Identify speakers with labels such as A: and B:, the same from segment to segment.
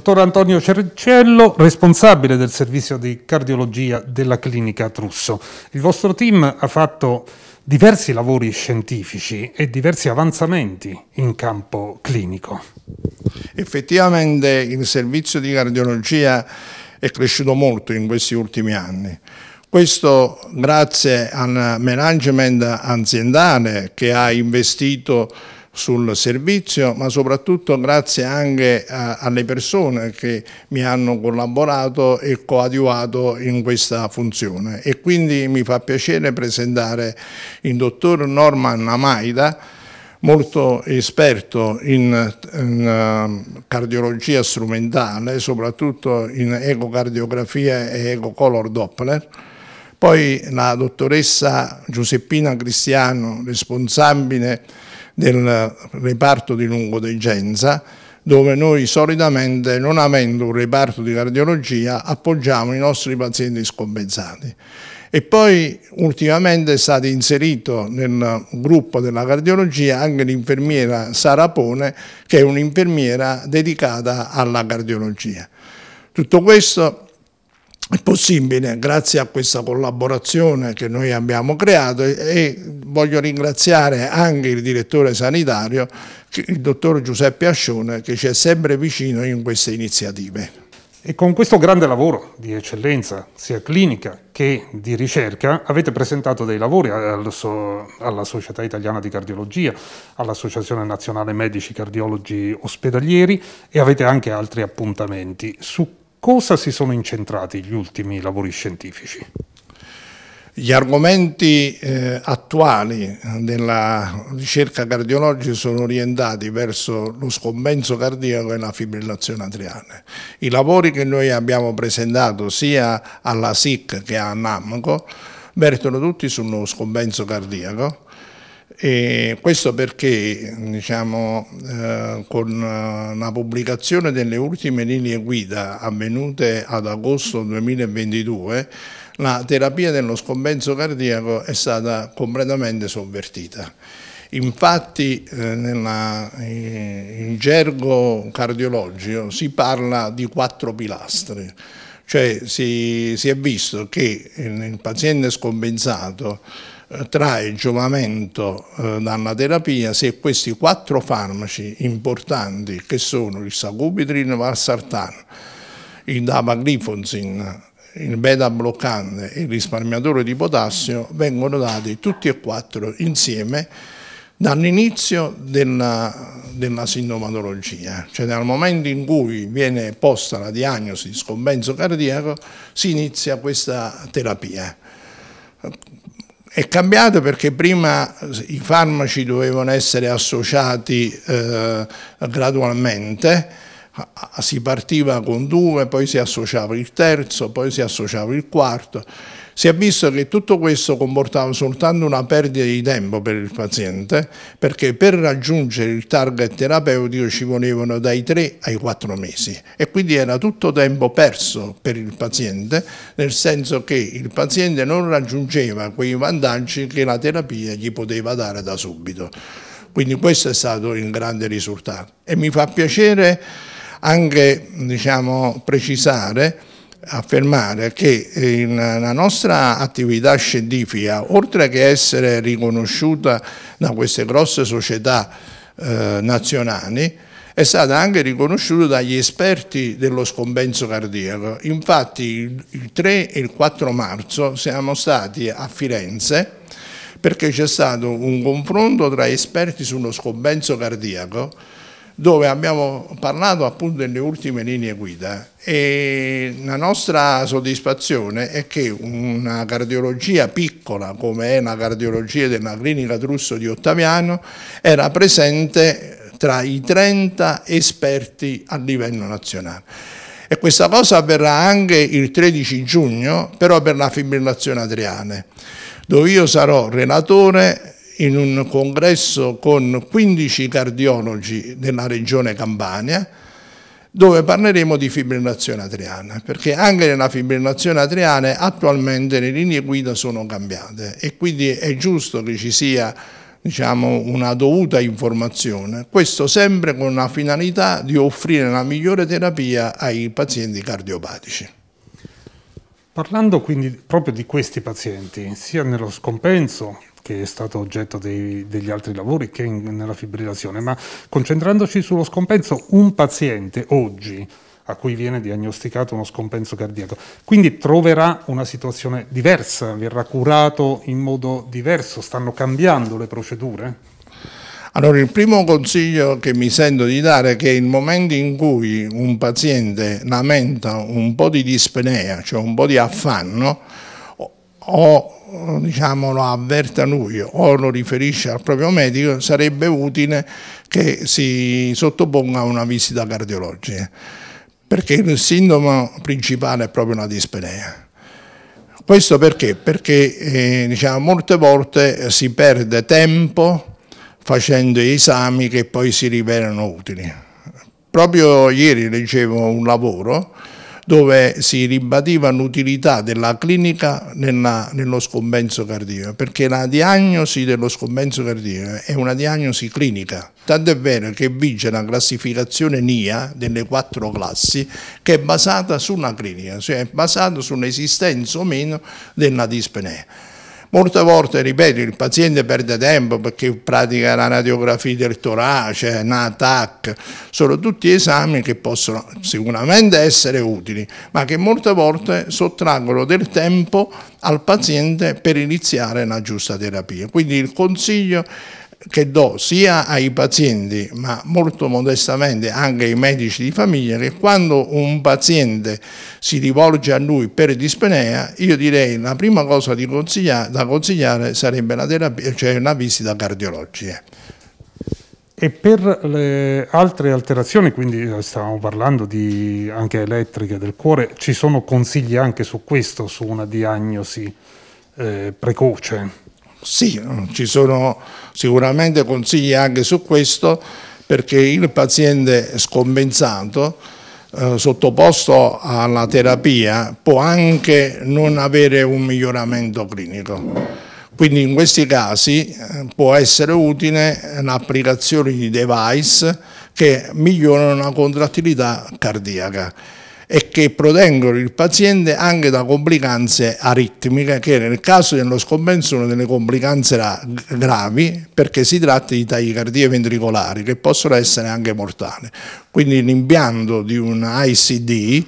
A: dottor Antonio Cercello, responsabile del servizio di cardiologia della clinica Trusso. Il vostro team ha fatto diversi lavori scientifici e diversi avanzamenti in campo clinico.
B: Effettivamente il servizio di cardiologia è cresciuto molto in questi ultimi anni. Questo grazie al management aziendale che ha investito sul servizio, ma soprattutto grazie anche a, alle persone che mi hanno collaborato e coadiuvato in questa funzione. E quindi mi fa piacere presentare il dottor Norman Amaida, molto esperto in, in, ehm, cardiologia strumentale, soprattutto in ecocardiografia e ecocolor Doppler. Poi la dottoressa Giuseppina Cristiano, responsabile del reparto di lungo degenza, dove noi solitamente, non avendo un reparto di cardiologia, appoggiamo i nostri pazienti scompensati. E poi ultimamente è stato inserito nel gruppo della cardiologia anche l'infermiera Sarapone, che è un'infermiera dedicata alla cardiologia. Tutto questo è possibile grazie a questa collaborazione che noi abbiamo creato e voglio ringraziare anche il direttore sanitario, il dottor Giuseppe
A: Ascione, che ci è sempre vicino in queste iniziative. E con questo grande lavoro di eccellenza, sia clinica che di ricerca, avete presentato dei lavori alla Società Italiana di Cardiologia, all'Associazione Nazionale Medici Cardiologi Ospedalieri e avete anche altri appuntamenti. Su cosa si sono incentrati gli ultimi lavori scientifici? Gli argomenti eh,
B: attuali della ricerca cardiologica sono orientati verso lo scompenso cardiaco e la fibrillazione atriale. I lavori che noi abbiamo presentato sia alla SIC che a NAMCO vertono tutti sullo scompenso cardiaco e questo perché diciamo, eh, con la eh, pubblicazione delle ultime linee guida avvenute ad agosto 2022 la terapia dello scompenso cardiaco è stata completamente sovvertita. Infatti eh, nella, eh, in gergo cardiologico si parla di quattro pilastri, cioè si, si è visto che il paziente scompensato eh, tra il giovamento eh, dalla terapia se questi quattro farmaci importanti che sono il sacubitrin valsartan, il dapaglifonzin, il beta bloccante e il risparmiatore di potassio vengono dati tutti e quattro insieme dall'inizio della, della sintomatologia, cioè dal momento in cui viene posta la diagnosi di scompenso cardiaco si inizia questa terapia è cambiato perché prima i farmaci dovevano essere associati eh, gradualmente, si partiva con due, poi si associava il terzo, poi si associava il quarto si è visto che tutto questo comportava soltanto una perdita di tempo per il paziente, perché per raggiungere il target terapeutico ci volevano dai 3 ai 4 mesi e quindi era tutto tempo perso per il paziente, nel senso che il paziente non raggiungeva quei vantaggi che la terapia gli poteva dare da subito. Quindi questo è stato il grande risultato e mi fa piacere anche diciamo, precisare affermare che la nostra attività scientifica, oltre che essere riconosciuta da queste grosse società eh, nazionali, è stata anche riconosciuta dagli esperti dello scompenso cardiaco. Infatti il 3 e il 4 marzo siamo stati a Firenze perché c'è stato un confronto tra esperti sullo scompenso cardiaco dove abbiamo parlato appunto delle ultime linee guida e la nostra soddisfazione è che una cardiologia piccola come è la cardiologia della clinica Trusso di Ottaviano era presente tra i 30 esperti a livello nazionale. E questa cosa avverrà anche il 13 giugno, però per la fibrillazione adriane, dove io sarò relatore in un congresso con 15 cardiologi della regione Campania dove parleremo di fibrillazione atriana, perché anche nella fibrillazione atriana attualmente le linee guida sono cambiate e quindi è giusto che ci sia diciamo, una dovuta informazione, questo sempre con la
A: finalità di offrire la migliore terapia ai pazienti cardiopatici. Parlando quindi proprio di questi pazienti, sia nello scompenso che è stato oggetto dei, degli altri lavori che in, nella fibrillazione, ma concentrandoci sullo scompenso, un paziente oggi a cui viene diagnosticato uno scompenso cardiaco. Quindi troverà una situazione diversa, verrà curato in modo diverso, stanno cambiando le procedure? Allora, il primo consiglio che mi sento di dare
B: è che il momento in cui un paziente lamenta un po' di dispnea, cioè un po' di affanno, o diciamo, lo avverta lui o lo riferisce al proprio medico, sarebbe utile che si sottoponga a una visita cardiologica, perché il sintomo principale è proprio la dispnea. Questo perché? Perché eh, diciamo, molte volte si perde tempo facendo esami che poi si rivelano utili. Proprio ieri leggevo un lavoro dove si ribadiva l'utilità della clinica nella, nello scompenso cardiaco, perché la diagnosi dello scompenso cardiaco è una diagnosi clinica, Tanto è vero che vige la classificazione NIA delle quattro classi che è basata su una clinica, cioè è basata sull'esistenza o meno della dispnea. Molte volte, ripeto, il paziente perde tempo perché pratica la radiografia del torace, una TAC, sono tutti esami che possono sicuramente essere utili, ma che molte volte sottraggono del tempo al paziente per iniziare la giusta terapia. Quindi il consiglio che do sia ai pazienti, ma molto modestamente anche ai medici di famiglia, che quando un paziente si rivolge a lui per dispnea, io direi la prima cosa consigliare, da consigliare sarebbe la terapia,
A: cioè una visita cardiologica. E per le altre alterazioni, quindi eh, stavamo parlando di anche elettriche del cuore, ci sono consigli anche su questo, su una diagnosi eh, precoce? Sì, mm,
B: ci sono sicuramente consigli anche su questo perché il paziente scompensato eh, sottoposto alla terapia può anche non avere un miglioramento clinico. Quindi in questi casi eh, può essere utile l'applicazione di device che migliorano la contrattilità cardiaca e che protengono il paziente anche da complicanze aritmiche, che nel caso dello scompenso sono delle complicanze gravi, perché si tratta di tachicardie ventricolari, che possono essere anche mortali. Quindi l'impianto di un ICD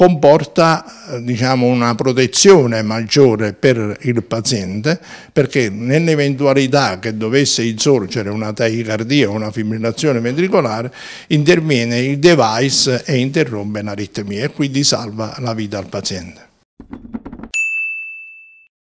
B: comporta eh, diciamo, una protezione maggiore per il paziente perché nell'eventualità che dovesse insorgere una tachicardia o una fibrillazione ventricolare interviene il device e interrompe l'aritmia e quindi salva la vita al paziente.